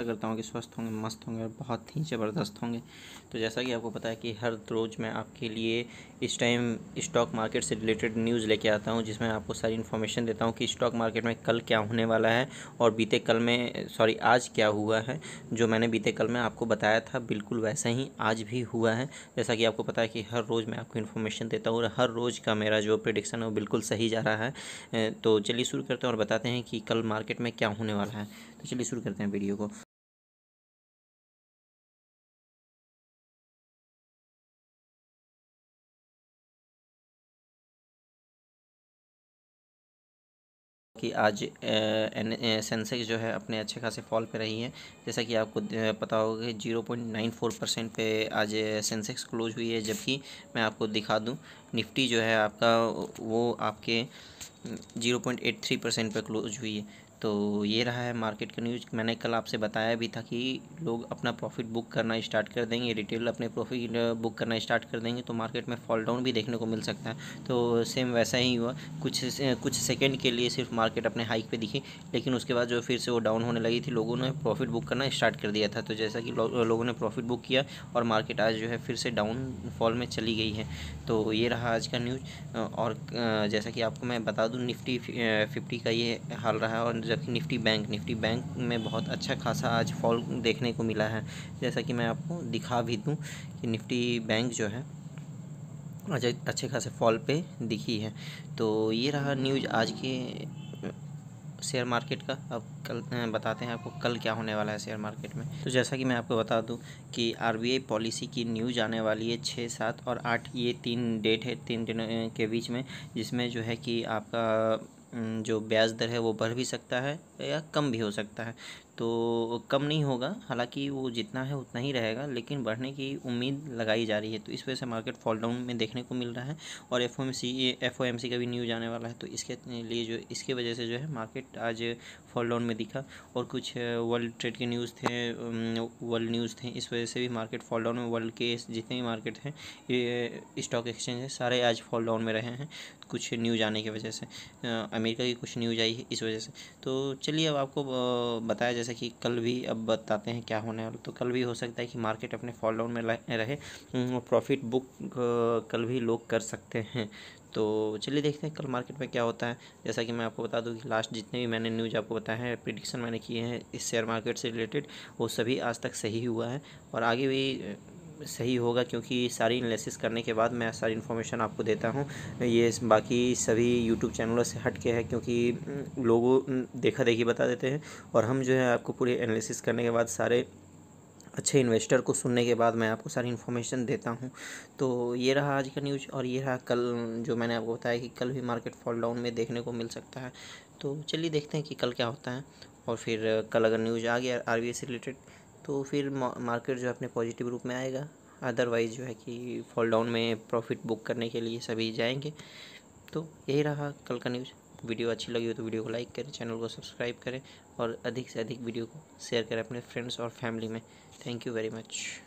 आशा करता हूँ कि स्वस्थ होंगे मस्त होंगे और बहुत ही ज़बरदस्त होंगे तो जैसा कि आपको पता है कि हर रोज़ मैं आपके लिए इस टाइम स्टॉक मार्केट से रिलेटेड न्यूज़ लेके आता हूँ जिसमें आपको सारी इन्फॉर्मेशन देता हूँ कि स्टॉक मार्केट में कल क्या होने वाला है और बीते कल में सॉरी आज क्या हुआ है जो मैंने बीते कल में आपको बताया था बिल्कुल वैसा ही आज भी हुआ है जैसा कि आपको पता है कि हर रोज़ मैं आपको इन्फॉर्मेशन देता हूँ और हर रोज़ का मेरा जो प्रडिक्शन है वो बिल्कुल सही जा रहा है तो चलिए शुरू करते हैं और बताते हैं कि कल मार्केट में क्या होने वाला है तो चलिए शुरू करते हैं वीडियो को कि आज सेंसेक्स जो है अपने अच्छे खासे फॉल पे रही है जैसा कि आपको पता होगा कि zero point nine four percent पे आज सेंसेक्स क्लोज हुई है जबकि मैं आपको दिखा दूँ निफ्टी जो है आपका वो आपके zero point eight three percent पर क्लोज हुई है तो ये रहा है मार्केट का न्यूज़ मैंने कल आपसे बताया भी था कि लोग अपना प्रॉफिट बुक करना स्टार्ट कर देंगे रिटेल अपने प्रॉफिट बुक करना स्टार्ट कर देंगे तो मार्केट में फॉल डाउन भी देखने को मिल सकता है तो सेम वैसा ही हुआ कुछ कुछ सेकेंड के लिए सिर्फ मार्केट अपने हाइक पे दिखी लेकिन उसके बाद जो फिर से वो डाउन होने लगी थी लोगों ने प्रॉफिट बुक करना स्टार्ट कर दिया था तो जैसा कि लो, लोगों ने प्रॉफिट बुक किया और मार्केट आज जो है फिर से डाउन फॉल में चली गई है तो ये रहा आज का न्यूज़ और जैसा कि आपको मैं बता दूँ निफ्टी फिफ्टी का ये हाल रहा और रखी निफ्टी बैंक निफ्टी बैंक में बहुत अच्छा खासा आज फॉल देखने को मिला है जैसा कि मैं आपको दिखा भी दूँ कि निफ्टी बैंक जो है आज अच्छे खासे फॉल पे दिखी है तो ये रहा न्यूज आज के शेयर मार्केट का अब कल बताते हैं आपको कल क्या होने वाला है शेयर मार्केट में तो जैसा कि मैं आपको बता दूं कि आरबीआई पॉलिसी की न्यूज़ आने वाली है छः सात और आठ ये तीन डेट है तीन दिनों के बीच में जिसमें जो है कि आपका जो ब्याज दर है वो बढ़ भी सकता है या कम भी हो सकता है तो कम नहीं होगा हालांकि वो जितना है उतना ही रहेगा लेकिन बढ़ने की उम्मीद लगाई जा रही है तो इस वजह से मार्केट फॉल डाउन में देखने को मिल रहा है और F M C F O M C का भी न्यूज आने वाला है तो इसके लिए जो इसके वजह से जो है मार्केट आज फॉल डाउन में दिखा और कुछ वर्ल्ड ट्रेड के न्यूज़ थे वर्ल्ड न्यूज़ थे इस वजह से भी मार्केट फॉल डाउन में वर्ल्ड के जितने भी मार्केट हैं स्टॉक एक्सचेंज है सारे आज फॉल डाउन में रहे हैं कुछ न्यूज आने की वजह से अमेरिका की कुछ न्यूज आई है इस वजह से तो चलिए अब आपको बताया जैसे कि कल भी अब बताते हैं क्या होने वाला तो कल भी हो सकता है कि मार्केट अपने फॉल डाउन में रहे हम्म, प्रॉफिट बुक कल भी लोग कर सकते हैं तो चलिए देखते हैं कल मार्केट में क्या होता है जैसा कि मैं आपको बता दूं कि लास्ट जितने भी मैंने न्यूज आपको बताया है प्रिडिक्शन मैंने किए हैं इस शेयर मार्केट से रिलेटेड वो सभी आज तक सही हुआ है और आगे भी सही होगा क्योंकि सारी एनालिसिस करने के बाद मैं सारी इन्फॉर्मेशन आपको देता हूँ ये बाकी सभी यूट्यूब चैनलों से हट के है क्योंकि लोगों देखा देखी बता देते हैं और हम जो है आपको पूरे एनालिसिस करने के बाद सारे अच्छे इन्वेस्टर को सुनने के बाद मैं आपको सारी इन्फॉर्मेशन देता हूँ तो ये रहा आज का न्यूज और ये रहा कल जो मैंने आपको बताया कि कल भी मार्केट फॉल डाउन में देखने को मिल सकता है तो चलिए देखते हैं कि कल क्या होता है और फिर कल अगर न्यूज आ गया आर से रिलेटेड तो फिर मार्केट जो है अपने पॉजिटिव रूप में आएगा अदरवाइज़ जो है कि फॉल डाउन में प्रॉफिट बुक करने के लिए सभी जाएंगे तो यही रहा कल का न्यूज़ वीडियो अच्छी लगी हो तो वीडियो को लाइक करें चैनल को सब्सक्राइब करें और अधिक से अधिक वीडियो को शेयर करें अपने फ्रेंड्स और फैमिली में थैंक यू वेरी मच